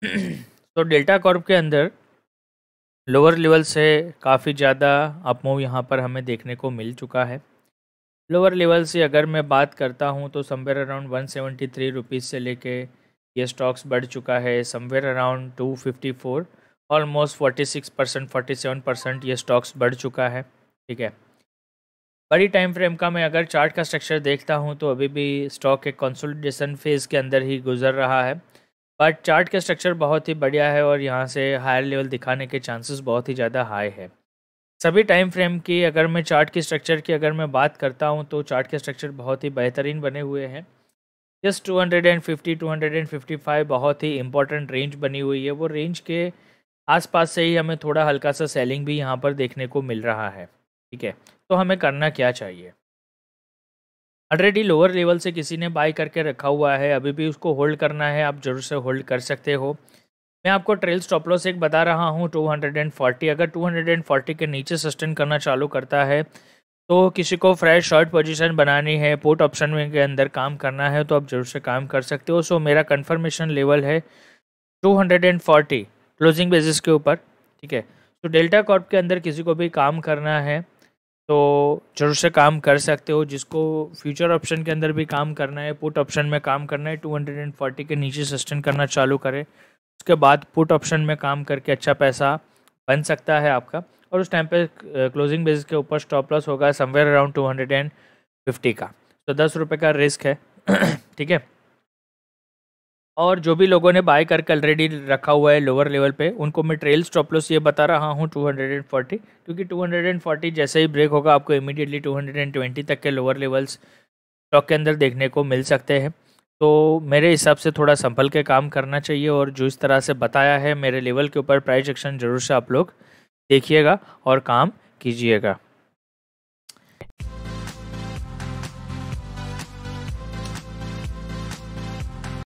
तो delta Corp के अंदर लोअर लेवल से काफ़ी ज़्यादा अपमूव यहाँ पर हमें देखने को मिल चुका है लोअर लेवल से अगर मैं बात करता हूँ तो somewhere around one seventy three rupees से लेके ये स्टॉक्स बढ़ चुका है somewhere around two fifty four almost forty six percent forty seven percent ये स्टॉक्स बढ़ चुका है ठीक है बड़ी टाइम फ्रेम का मैं अगर चार्ट का स्ट्रक्चर देखता हूँ तो अभी भी स्टॉक एक कंसोलिडेशन फेज़ के अंदर ही गुजर रहा है बट चार्ट का स्ट्रक्चर बहुत ही बढ़िया है और यहाँ से हायर लेवल दिखाने के चांसेस बहुत ही ज़्यादा हाई है सभी टाइम फ्रेम की अगर मैं चार्ट के स्ट्रक्चर की अगर मैं बात करता हूँ तो चार्ट के स्ट्रक्चर बहुत ही बेहतरीन बने हुए हैं जस्ट फिफ्टी फाइव बहुत ही इंपॉर्टेंट रेंज बनी हुई है वो रेंज के आसपास से ही हमें थोड़ा हल्का सा सेलिंग भी यहाँ पर देखने को मिल रहा है ठीक है तो हमें करना क्या चाहिए ऑलरेडी लोअर लेवल से किसी ने बाई करके रखा हुआ है अभी भी उसको होल्ड करना है आप जरूर से होल्ड कर सकते हो मैं आपको ट्रेल स्टॉप लॉस एक बता रहा हूँ 240 अगर 240 के नीचे सस्टेन करना चालू करता है तो किसी को फ्रेश शॉर्ट पोजीशन बनानी है पोर्ट ऑप्शन में के अंदर काम करना है तो आप जरूर से काम कर सकते हो सो मेरा कन्फर्मेशन लेवल है फोर्टी क्लोजिंग बेसिस के ऊपर ठीक है तो डेल्टा कॉर्प के अंदर किसी को भी काम करना है तो जरूर से काम कर सकते हो जिसको फ्यूचर ऑप्शन के अंदर भी काम करना है पुट ऑप्शन में काम करना है टू हंड्रेड एंड फोर्टी के नीचे सस्टेन करना चालू करें उसके बाद पुट ऑप्शन में काम करके अच्छा पैसा बन सकता है आपका और उस टाइम पे क्लोजिंग बेसिस के ऊपर स्टॉप लॉस होगा somewhere around two hundred and fifty का तो दस रुपये का रिस्क है ठीक है और जो भी लोगों ने बाय करके ऑलरेडी रखा हुआ है लोअर लेवल पे उनको मैं ट्रेल स्टॉप लॉस ये बता रहा हूँ 240 क्योंकि 240 जैसे ही ब्रेक होगा आपको इमीडिएटली 220 तक के लोअर लेवल्स स्टॉक के अंदर देखने को मिल सकते हैं तो मेरे हिसाब से थोड़ा संभल के काम करना चाहिए और जो इस तरह से बताया है मेरे लेवल के ऊपर प्राइस एक्शन जरूर से आप लोग देखिएगा और काम कीजिएगा